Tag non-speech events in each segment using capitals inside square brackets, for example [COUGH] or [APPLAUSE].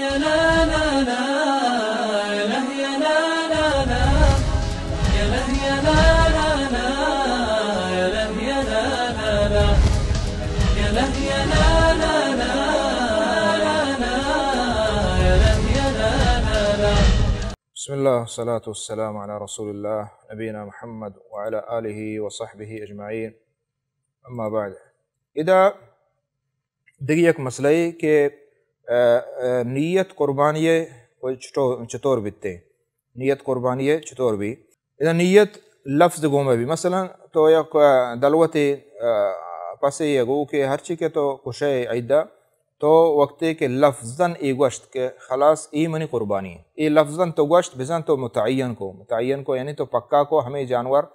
لا لا لا يا يا لا لا لا يا لا لا لا يا لا لا لا يا لا لا لا يا لا لا لا بسم الله والصلاة والسلام على رسول الله نبينا محمد وعلى آله وصحبه أجمعين أما بعد إذا دقيق مسلي كي नीयत कुर्बानिय चतुर्बिते नीयत कुर्बानिय इधर नीयत लफ्ज़ गो में भी मसला तो एक दलवत पसे गो के हर चीज़ के तो है अदा तो वक्त के लफजन ए गश्त के खलास ई मनी कुर्बानी ए लफजन तो गश्त भिजन तो मुतन को मुतन को यानी तो पक्का को हमें जानवर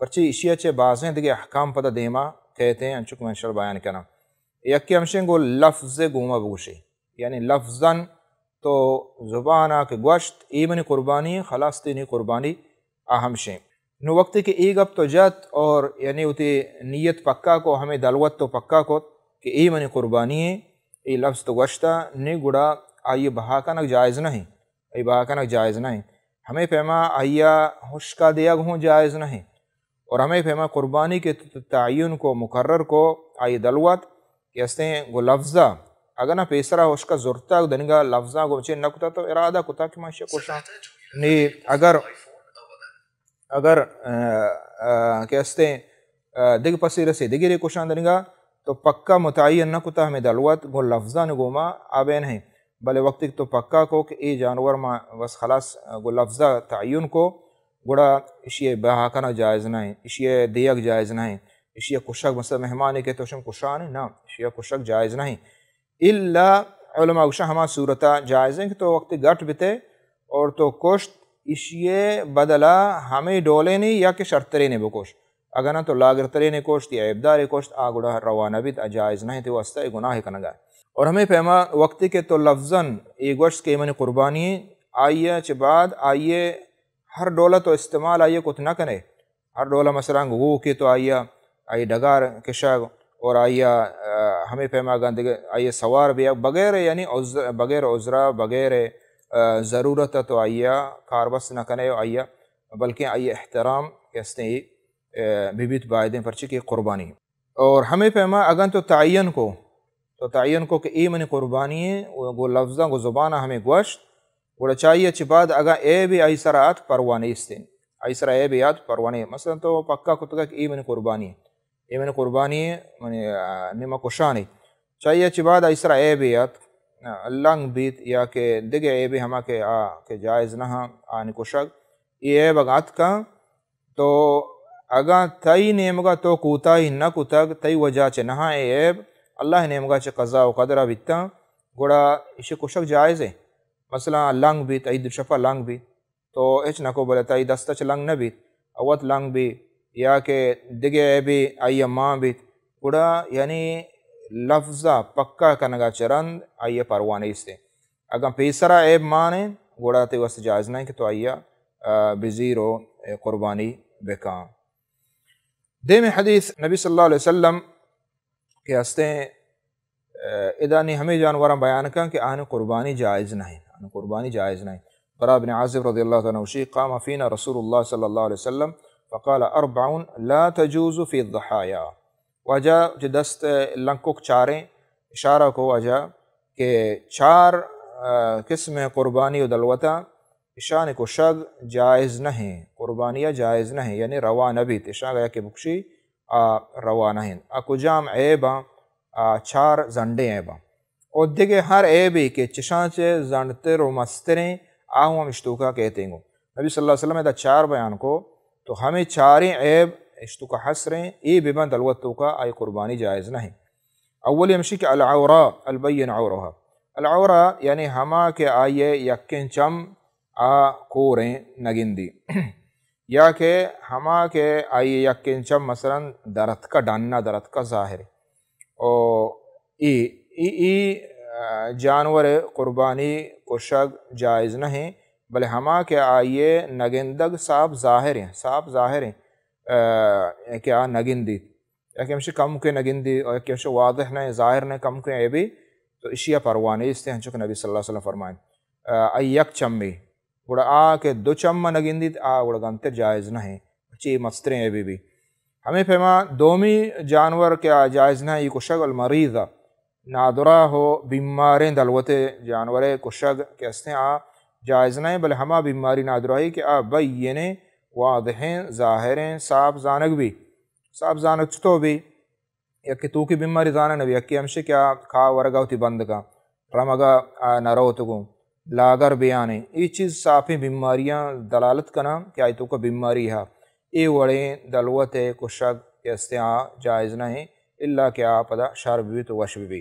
परची इशिया चे बाजें दिखे हकाम पता देमा कहते हैं अंशुक मंशर बयान करना यक्के हमशें गो लफ्ज़ गोमा बुशी यानी लफजन तो ज़ुबाना के गोश्त ईमन क़ुरबानी खलास्तनी क़ुरबानी अहम शे नो वक्त के ई गप तो जत और यानी उत नीयत पक्का को हमें दलवत तो पक्का को कि ईमन क़ुरबानी ये लफ्ज़ तो गश्त ने गुड़ा आइए बहा का नक जायज़ नहीं आई बहा का नक जायज़ नहीं हमें पैमा आइया हुशका दिया हूँ जायज़ नहीं और हमें पैमा क़ुरबानी के तयन को मुकर को आइए दलवत कहते हैं गो लफ्ज़ा अगर पेसरा का ಪೇಸರ ಹೊಸ್ಕ ಜೊರ್ತಾಗ ದನಿಗ कुता तो इरादा कुता कि माशा ಕೋಶ नहीं अगर अगर कहते हैं दिग पसीर से दिगिरे कुशान का तो पक्का मुतन न कुता हमें दलवत गो लफ्जा न गोमा आबे नहीं भले वक्त तो पक्का को कि ए जानवर माँ बस खलास गो लफ्जा तयन को गुड़ा इशिए बहाकना जायज़ ना है इसिए दियक जायज़ ना है इशिया कुशक मतलब मेहमान के तो कुशान ना इशिया कुशक जायज़ नहीं इल्ला हम सूरत जायज़ें तो वक्त गट बिते और तो कोश्त इशिए बदला हमें डोले ने या कि शर्तरे ने बकोश अगर ना तो लागरतरे ने कोश्त या इबदार कोश्त आगुड़ा रवाना भी तो जायज़ नहीं थे तो वस्ता गुनाह कनगा और हमें पैमा वक्त के तो लफजन एक वर्ष के मन कुर्बानी आइए बाद आइए हर डोला तो इस्तेमाल आइए कुछ ना करें हर डोला मसला गो के तो आइया आई डगार शाह और आइया हमें पैमा गंद आइए सवार भी बगैर यानी बगैर उजरा बगैर ज़रूरत तो आइया कारबस न करें आइया बल्कि आइए एहतराम कैसने ही बीबित वायदे पर की क़ुरबानी और हमें पैमा अगन तो तयन को तो तयन को कि ए मन क़ुरबानी वो लफ्ज़ गो ज़ुबान हमें गोश्त वो चाहिए चिबाद अगर ए भी आई आत परवानी इस दिन आई सरा ए भी आत परवानी मसलन तो पक्का कुतगा कि ए मन क़ुरबानी ये एमने कुर्बानी मैंने निम कुशानी चाहिए चिबाद इसरा ऐब भी यत बीत या के दिगे ए भी हम के आ के जायज़ न आ निकुशक ये बगात का तो अगर तई नेमगा तो कूता ही न कुतग तई वजह च नहा एब अल्लाह नेमगा चे कज़ा व कदरा बीतता गुड़ा इश कुशक जायज़ है मसला लंग बीत ऐ दुशफा लंग बीत तो इच को बोले तई दस्त लंग न बीत अवत लंग भी ಯಾಕೆ ದಿಗೆ ಬಿ ಅಯ್ಯ ಮಾ ಬಿ ಕೂಡ ಯನಿ ಲಫ್ಜ ಪಕ್ಕ ಕನಗ ಚರಂದ್ ಅಯ್ಯ ಪರ್ವಾನೆ ಇಸ್ತೆ ಅಗ ಪೀಸರ ಏಬ್ ಮಾನೆ ಗೋಡಾತಿ ವಸ್ತು ಜಾಯಜ್ ನೈ ಕಿತು ಅಯ್ಯ بزيرو قرباني بكا ديم حديث نبي صلى الله عليه وسلم کہ ہستے ادانی ہمیں جانوراں بیان کن کہ آن قربانی جائز نہیں آن قربانی جائز نہیں برا بن عازب رضی اللہ عنہ قام فينا رسول الله صلى الله عليه وسلم فقال أربع لا تجوز في الضحايا वजह जो दस्त लंकुक चारें इशारा को वजह के चार किस्म क़ुरबानी उदलवता इशान को शग जायज़ नहीं क़ुरबानियाँ जायज़ नहीं यानी रवा नबीत इशा गया के बुक्षी आ रवा नहीं अकुजाम ऐबा चार जंडे ऐबा और दिगे हर ऐबी के चिशाचे जंडते रोमस्तरें आहम इश्तूका कहते हैं नबी सल्लल्लाहु अलैहि वसल्लम चार बयान को तो हमें चारें ऐब इश्त का हसरें ए बिबन तलवतों का आय क़ुरबानी जायज़ नहीं अव्वल यमशी के अलावरा अलबैन अलावरा यानि हमा के आये यक्न चम आ कोरें नगिंदी [CLEARS THROAT] या के हमा के आये यक्न चम मसला दरत का डानना दरत का ज़ाहिर और ई जानवर क़ुरबानी कुशग जायज़ नहीं भले हम के आइए नगिंदग साफ ज़ाहिर हैं साहब ज़ाहिर हैं क्या नगिंदी एक हमसे कम के नगिंदी और एक हमसे वाद न ज़ाहिर न कम के ये भी तो इशिया परवाने इसते हैं चुके नबी सल्लल्लाहु अलैहि वसल्लम फरमाए अयक चम्मी गुड़ा आ के दो चम्मा नगिंदी आ गुड़ा गंतर जायज़ ना है ची मस्तरे हैं अभी भी हमें फेमा दोमी जानवर क्या जायज़ ना ये कुशग मरीज़ नादरा हो बीमारें दलवते जानवर कुशग कहते हैं आ जायज़ ना है बल हमा बीमारी नादराही कि हैं जाहिर ज़ाहरें साफ जानक भी साफ जानक तो भी यके तू की बीमारी जाना नबी अक्की हमशे क्या खा वरगा होती बंद का रमगा नरो लागर बयान ये चीज़ साफ़ी बीमारियाँ दलालत का नाम क्या तो का बीमारी है ये वड़े दलवत है कुशक के अस्त्या जायज़ नहीं है इल्ला क्या पदा शर्बी भी तो वश भी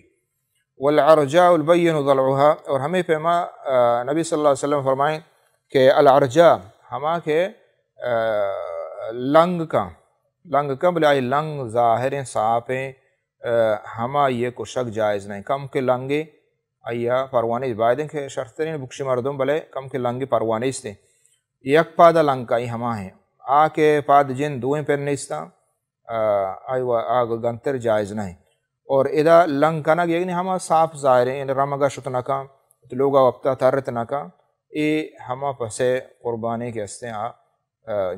वलरजाबैनदलहा और हमें पैमा नबी सल्लल्लाहु अलैहि वसल्लम फरमाएँ के अलरजा हमा के लंग का लंग कम लाई लंग ज़ाहिर सापें हमा ये को शक जायज़ नहीं कम के लंगे अया परवान बायदें के शर्तरीन बुख्श मरदम भले कम के लंगे परवान से यक पाद लंग का ही हमा है आ के पाद जिन दुएँ पर नहीं आ गंतर जायज़ नहीं और का ना गे हम साफ जाहिर है रमगा शुतनका तो लोग तरत तर्रतनका ए हम पसे क़ुरबानी के हस्ते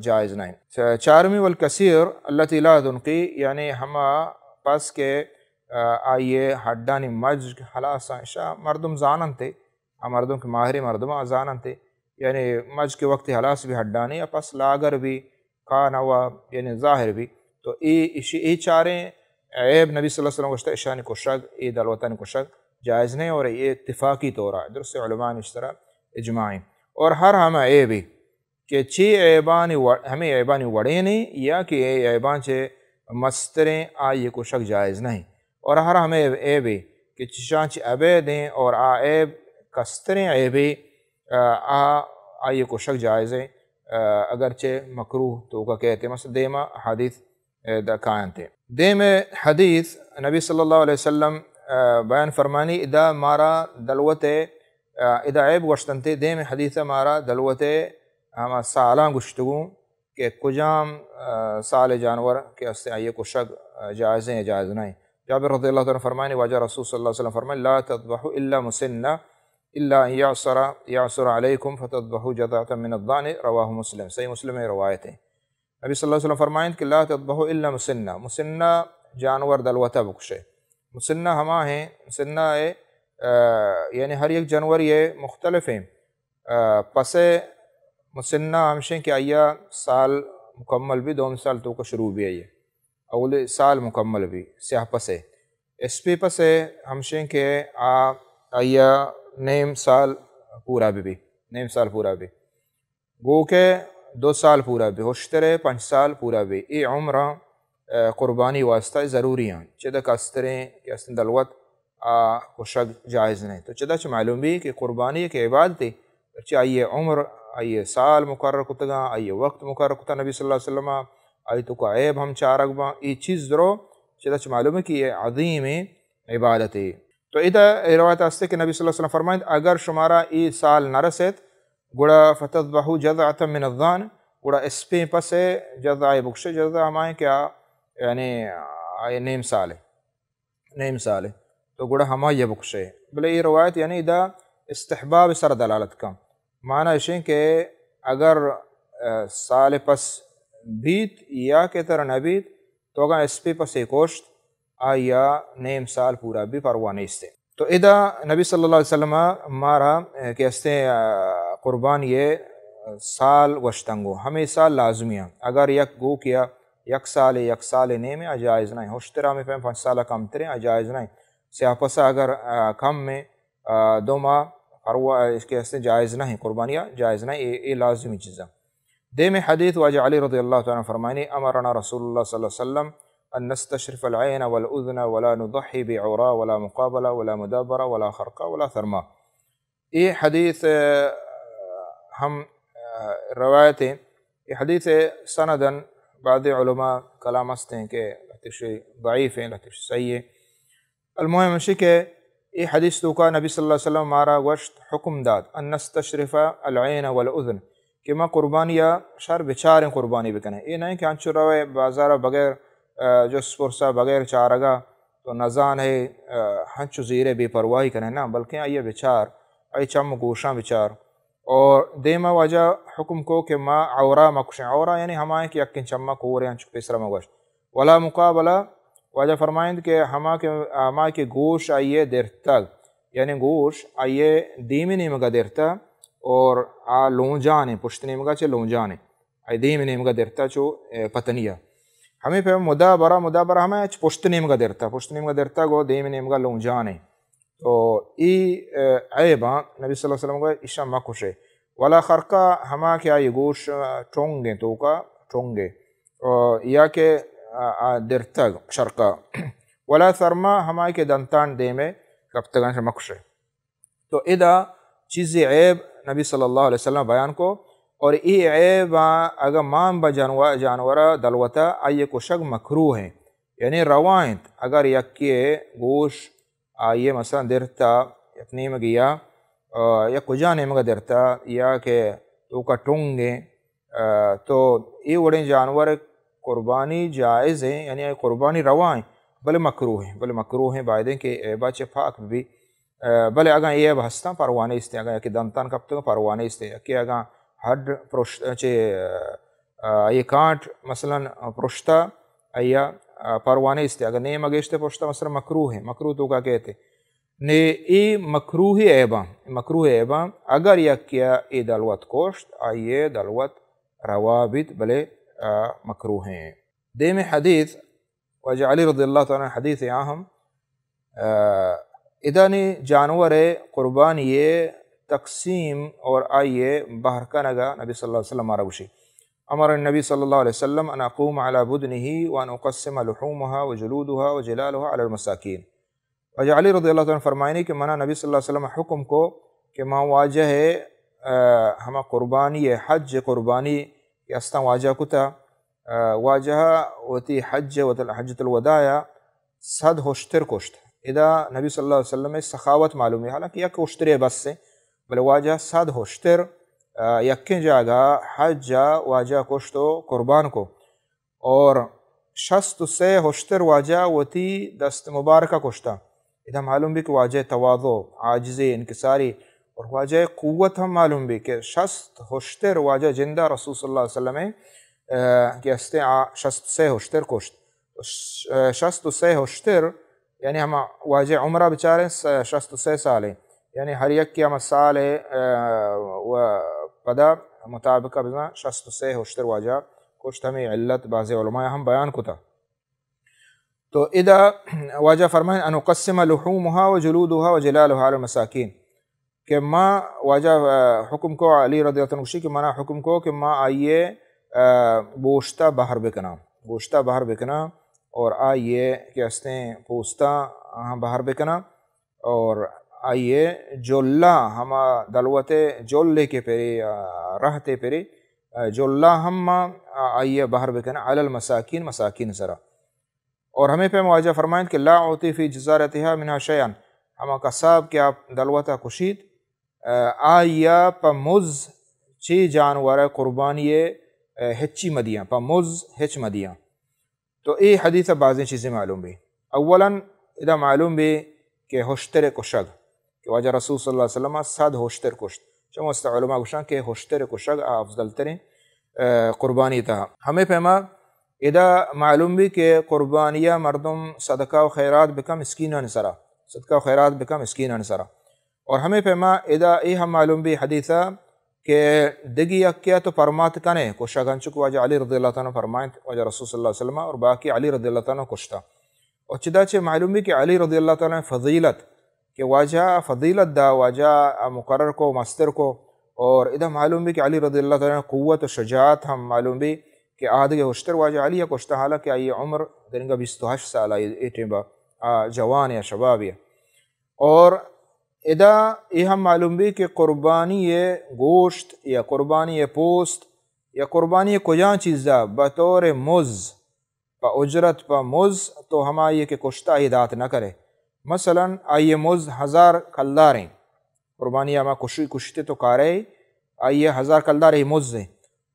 जायज़ नहीं चारमी वल कसीर अल्लाह तनकी यानी हम पास के आइए हड्डा नि मज हलासा शाह मरदम जानन थे हम मरदों के माहिर मरदमा जानन थे यानी मज के वक्त हलास भी हड्डा नहीं पस लागर भी खान नवा यानी ज़ाहिर भी तो ये इसी ये चारें ऐब नबी वसल्लम को शक ईद अलवतन शक जायज़ नहीं और ये इतफाक़ी तौर है दुरुस्त इस तरह इजमाए और हर हम ऐबी कि छी ऐबान हमें ऐबान वड़े नहीं या कि ऐबान छे मस्तरें आ ये शक जायज़ नहीं और हर हमें ऐबी कि चाँच अबे दें और आ ऐब कस्तरें ऐबी आ आ ये शक जायज़ अगरचे मकरू तो का कहते मस देमा हदीस द कायन थे देम हदीस नबी सल्लल्लाहु अलैहि वसल्लम बयान फरमानी इदा मारा दलवत इदा ऐब गश्तनते देम हदीस मारा दलवत हम साला गुश्तगु के कुजाम साल जानवर के हस्ते आइए को शक जायज़ हैं जायज़ नहीं जाबिर रदी अल्लाह तन फरमानी वाजा रसूल सल्लल्लाहु अलैहि वसल्लम फरमाए ला तदबहु इल्ला मुसन्ना इल्ला यासरा यासरा अलैकुम फतदबहु जदातम मिन अद्दान रवाह मुस्लिम सही मुस्लिम रवायत है नबी सल्लल्लाहु अलैहि वसल्लम कि ला मुसन्ना मुसन्ना जानवर दलवता बख्शे मुसन्ना हमा हैं मुसन्ना है यानी हर एक जानवर ये मुख्तलफ हैं पस मुसन्ना हमशें कि आया साल मुकम्मल भी दोम साल तो का शुरू भी है ये अगले साल मुकम्मल भी स्याह पसे एस पी पसे हमशें के आ आया नेम साल पूरा भी भी नेम साल पूरा भी गो के दो साल पूरा बे तरह पाँच साल पूरा बे ए उम्र क़ुरबानी वास्ता ज़रूरियाँ चदा कास्तरें या दलवत आ खुशक जायज़ नहीं तो चदा मालूम भी कि क़ुरबानी के इबादतें बच्चे आइए उम्र आइए साल मुकर कुतगा आइए वक्त मुकर कुत नबी वसल्लम आई तो का ऐब हम चार अकबा ये चीज़ दरो चदा मालूम है कि ये अदीम इबादत है तो इधर रवायत आस्ते कि नबी वसल्लम फरमाए अगर शुमारा ई साल न है गुड़ा फ़तत बहु जद आतम मिनदान गुड़ा इस पे पस है जद आए बुख्श जद हमारे क्या यानी आए नेम साल है नेम साल है तो गुड़ा हमा ये बुख्श है बोले ये रवायत यानी इदा इस्तहबाब सर दलालत का माना इशे के अगर साल पस बीत या के तरह न बीत तो अगर इस पे पस एक ओश्त आ या नेम साल पूरा भी परवा नहीं इससे तो इधा नबी सल्ला अलैहि वसल्लम मारा के हस्ते क़ुरबान ये साल वशतंगो हमेशा लाजमिया अगर यक गो किया यक साल यक साल ने में अजायज़ ना होशतरा में पाँच साल कम तेरे अजायज़ ना सियापसा अगर कम में दो माह फरवा इसके हस्ते जायज़ ना है कुर्बानिया जायज़ ना ये ये लाजमी चीज़ा दे में हदीत वाज अली रदी अल्लाह अमराना रसूल वसम नस्तशरफ़ अलैन वलउदन वला नदी वला मुकाबला वला मुदबरा वला खरका वला फरमा ये हदीत हम रवायतें हदीस सनदन बाद कलामस्त हैं के लतिश बाइफ हैं लतिश सही है अलमहम शिक है ये हदीस तो का नबी सल्लल्लाहु अलैहि वसल्लम मारा वश्त हुक्मदाद अनस्तशरफ़ा अलैन वलउन कि माँ कुर्बानी या शर हैं कुर्बानी भी करें ये नहीं कि आंचू रवे बाजारा बगैर जो स्पुरसा बगैर चारगा तो नजान है हंचु ज़ीरे बेपरवाही करें ना बल्कि ये विचार आई चम गोशा विचार और देमा वजह हुक्म को कि माँ और मकुश और यानी हमा कि अक्न चम्मा कोर या चुप तीसरा मगश वला मुकाबला वजह फरमाइंद के हमा के हमा के गोश आइए देर तक यानी गोश आइए दीम नीम का देर तक और आ लोंजाने पुश्त नीम का चे लोंजाने आई दीम नीम का देर तक चो पतनिया हमें फिर मुदा बरा मुदा बरा हमें पुश्त नीम का देर तक पुश्त नीम का देर तक वो दीम नीम का लोंजाने तो ई ऐबा नबी सल्लल्लाहु अलैहि वसल्लम को इशा है वाला खरका हमा क्या ये गोश चोंगे तो का चोंगे या के तक शरका [CLEARS THROAT] वाला शर्मा हम के दंतान दे में कब तक है तो इदा चीज़ ऐब नबी सल्लल्लाहु अलैहि वसल्लम बयान को और ये ऐब अगर माम ब जानवर जानवर दलवता को शक मखरू हैं यानी रवायत अगर यक्के गोश ये mesela में गया या कुजा kucağına mı दिरता या के तो का टोंगे तो ये बड़े जानवर कुर्बानी जायज़ हैं यानी कुर्बानी रवा हैं भले मकरू हैं भले मकरू हैं वायदे के ऐबा चफाक भी भले अगर ये हंसता परवाने इसते अगर कि दमतान कब तक परवाने इसते कि अगर हड प्रोश चे ये कांट मसलन प्रोश्ता या परवाने इस्ते अगर ने मगेश्ते पोश्ता मसर मकरू है मकरू तो का कहते ने ई मकरू ही ऐबा मकरू है ऐबा अगर यह किया ए दलवत कोश्त आइए दलवत रवाबित भले मकरू हैं दे में हदीस वज अली रदील्ला हदीस यहाँ हम इदानी जानवर क़ुरबान ये तकसीम और आइए बहर का नगा नबी सल्लल्लाहु अलैहि वसल्लम أمر النبي صلى الله عليه وسلم أن أقوم على بدنه وأن أقسم لحومها وجلودها وجلالها على المساكين وجعل رضي الله عنه فرمائني فرمائنی کہ منا صلى الله عليه وسلم حكم کو کہ ما واجہ ہما آه، قرباني حج قرباني يستا واجه كتا آه، واجه وتي حج حجت الودايا صد هشتر كشت إذا نبي صلى الله عليه وسلم سخاوت معلومي حالا حالانکہ یک اشترے بس سے بل واجه صد هشتر यकीन जागा हज जा वाजा तो कुर्बान को और शस्त से होशतर वाजा वती दस्त मुबारक कोश्ता इधर मालूम भी कि वाजह तोज़ो आजज़ इनकसारी और वाजह क़वत हम मालूम भी कि शस्त होशतर वाजा जिंदा रसूल सल्लल्लाहु अलैहि वसल्लम के हस्ते शस्त से होशतर कोश्त तो शस्त से होशतर यानी हम वाज उम्र बेचारे शस्त से साल यानी हर यक की हम साल क़दर मुताबिक शस्त से होशतर वाजा कुछ तमी इल्लत बाज़ हम बयान कुता तो इदा वाजा फरमान अनुकसम लहूमहा व जुलूद हुआ व जलालमसाकिन के माँ वाजा हुक्म को अली रदी के मना हुक्म को कि माँ आइए गोश्ता बाहर बिकना गोश्ता बाहर बिकना और आइए कि हंसते पोस्ता बाहर बिकना और आइए जोल्ला हम दलवते जोल्ले के पेरे रहते पेरे जोल्ला हम आइए बाहर बेकन अलल मसाकिन मसाकिन ज़रा और हमें पे मुआजा फरमाएँ कि ला होती फ़ी जजारतहा मिना शयान हम कसाब के आप दलवता खुशीद आया पमुज छी जानवर कुर्बानिए हिची मदियाँ पमुज हिच मदियाँ तो ये हदीस बाजी चीज़ें मालूम भी अवला इधर मालूम भी कि होशतर कुशग ವಾಜ ರಸೂಲ್ ಸಲ್ಲಮ ಸದ್ ಹೋಶ್ತೆರ್ ಕುಶ್ತ್ ಚಮಸ್ತ ಅಲುಮಾ ಗುಷಾ ಕೆ ಹೋಶ್ತೆರ್ ಕುಶಗ್ ಆ ಅಫ್ಜಲ್ತರೆ कुर्बानी था हमें पैमा इदा मालूम भी कि कुर्बानिया मरदम सदका व खैरत बिकम स्किन अनसरा सदका व खैरत बिकम स्किन अनसरा और हमें पैमा इदा ये हम मालूम भी हदीसा के दिगी अक्या तो परमात कने कोशा गंचुक वाजा अली रदी तन फरमायत वाजा रसूल वसलम और बाकी अली रदी तन कुश्ता और चिदा चे मालूम भी कि अली रदी तन फजीलत कि वाजा फ़दीलत दा वाजा मुकर को मस्तर को और इधर मालूम भी कि अली रदी तवत शजात हम मालूम भी कि आद के हशतर वाजा अली कुश्ता हाल कि आई उम्र बीस तोहश साल टिम्बा जवान या शबाब या और इधा ये हम मालूम भी कि क़ुरबानी ये गोश्त या क़ुरबानी ये पोस्त या क़ुरबानी ये चीज़ा बतौर मुज़ पा उजरत पा मुज़ तो हम आइए कि कुश्ता हिदात ना करें मसला आइए मुज हज़ार हैं कुरबानी आमा खुशी कुश्ते तो कारे आइए हज़ार कलदार ही हैं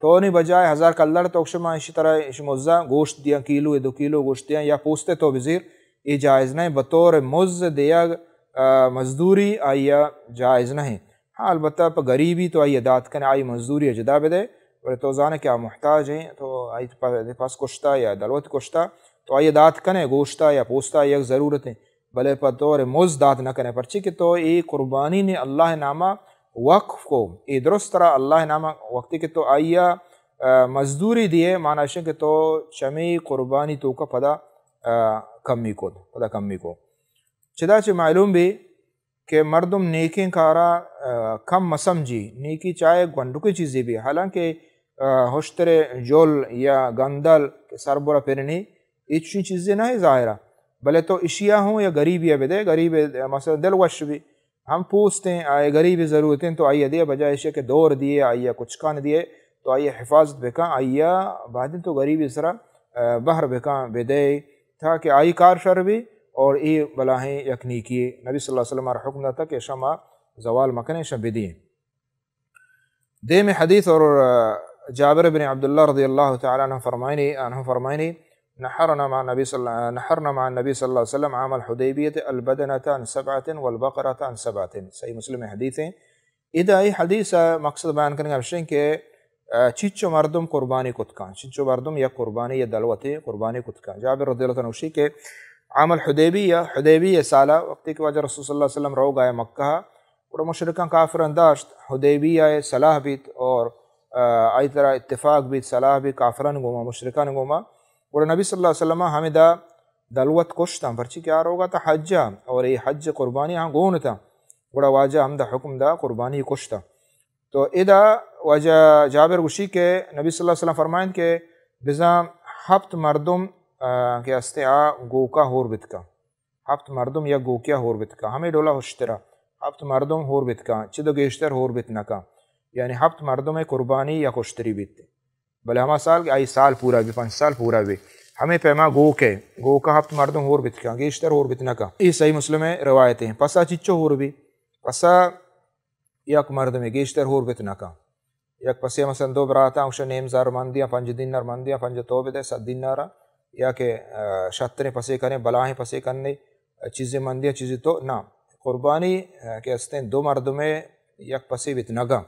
तो नहीं बजाय हज़ार कलदार तो अक्षमा इसी तरह इस मुज़ा गोश्त दिया किलो दो किलो गोश्त दिया या पूछते तो वज़ीर ये जायज़ नहीं बतौर मुज़ दिया मजदूरी आइया जायज़ नहीं हाँ अलबत् गरीबी तो आइए दात करें आई मजदूरी जदा बदे बोले तो जाना क्या मोहताज हैं तो आई पास कुश्ता या दलवत कुश्ता तो आइए दात करें गोश्ता या पोस्ता या ज़रूरत है भले बतौर मुज दाद न करें पर्ची के तो ये कुर्बानी ने अल्लाह नामा वक्फ को ये दुरुस्त तरह अल्लाह नामा वक्त के तो आइया मजदूरी दिए माना के तो चमी कुर्बानी तो का पदा कमी को पदा कमी को चिदाच मालूम भी कि मर्दम नेकी कारा कम मसमझी नेकी चाहे गंडुकी चीज़ें भी हालांकि होशतरे जोल या गंदल सरबरा पेरनी इतनी चीज़ें ना है ज़ाहिरा भले तो इशिया हों या गरीबी अब दे गरीब मसला दिलवश भी हम पूछते हैं आए गरीबी ज़रूरतें तो आइए दिए बजाय इशिया के दौर दिए आइया कुछ कान दिए तो आइए हिफाजत बेका आइया बाद तो गरीबी जरा बहर बेका बेदे था कि आई कार शर भी और ये बलाहें यकनी किए नबी वसल्लम हुक्म था कि शमा जवाल मकने शब दिए दे में हदीस और जाबर बिन अब्दुल्ला रदी अल्लाह तन फरमायनी نحرنا مع النبي صلى نحرنا مع النبي صلى الله عليه وسلم عام الحديبية البدنة عن سبعة والبقرة عن سبعة سي مسلم حديث إذا أي حديث مقصد بيان كنا का كي के چیچو مردم قربانی کت کان چیچو مردم یا قربانی یا دلوتی قربانی کت کان جابر رضی اللہ عنہ کے عام الحدیبیہ حدیبیہ سالا وقتی کے وجہ رسول صلی اللہ علیہ وسلم رو گئے مکہ اور مشرکان آه، کافر انداشت حدیبیہ صلاح بیت اور آئی طرح اتفاق بیت صلاح بھی کافران گوما مشرکان گوما बोले नबी सल्लम हमदा दलवत था भर्ची क्या होगा था हज्जा और ये हज कुर्बानी हाँ गोन था बोला वाजा हमदा हुक्म दा कुर्बानी था तो इदा वजह जाबिर गुशी के नबी सल्लल्लाहु अलैहि फरमाइन के बिजा हफ्त मरदम के हस्ते आ गोका होर का हफ्त मरदम या गोकिया होर का हमें डोला होशतरा हफ्त मरदम होर बितका चिद गेश्तर होर बितना का यानी हफ्त मरदम कुर्बानी या कुश्तरी बीतते भले हम साल आई साल पूरा भी पाँच साल पूरा भी हमें पैमा गो के गो का हफ्त मरदम और बित का गेशतर और बितना का ये सही मुस्लिम है रवायतें हैं पसा चिच्चो होर भी पसा यक मर्द में गेशतर और बितना का यक पसे मसन दो बरात उश नेम जार मान दिया पंज दिन नर मान दिया पंज तो बिदे सत दिन नारा या के शत्र पसे करें बलाहें पसे करने चीज़ें मान दिया चीज़ें तो ना कुर्बानी के हस्ते दो मर्द में यक पसे बितना का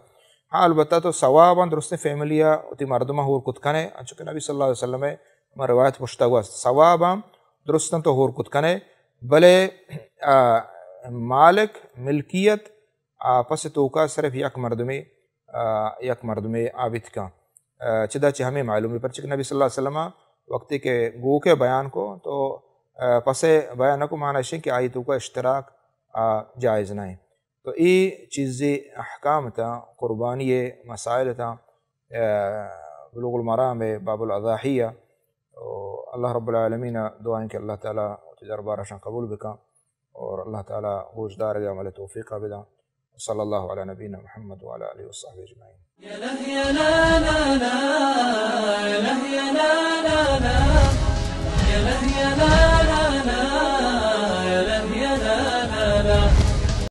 ಹಾ ಅಲ್ಬತ್ತೋ ಸವಾಬ್ ಅಂದ್ರೆ ಉಸ್ನೆ ಫ್ಯಾಮಿಲಿಯ ಉತಿ ಮರ್ದಮ ಹೂರ್ ಕುತ್ಕನೆ ಅಂಚುಕೆ नबी ಸಲ್ಲ रवायत ಮರ हुआ ಮುಷ್ತಾಗುವ दुरुस्त तो हूर कुत भले मालिक मिल्कियत आपस तो का सिर्फ यक मरदमे में यक मर्द में आबिद का चिदा चे हमें मालूम है पर चुके नबी सल्लल्लाहु अलैहि वसल्लम के गो के बयान को तो पसे बयान को माना शे कि आई तो का इश्तराक जायज़ ना है تو اي چيز احكام تا قربانيه مسائل تا بلوغ المرام باب الاضاحيه الله رب العالمين دعائك الله تعالى وتدار بارشان قبول بك اور الله تعالى هوش دارك يا مال توفيق ابدا صلى الله على نبينا محمد وعلى اله وصحبه اجمعين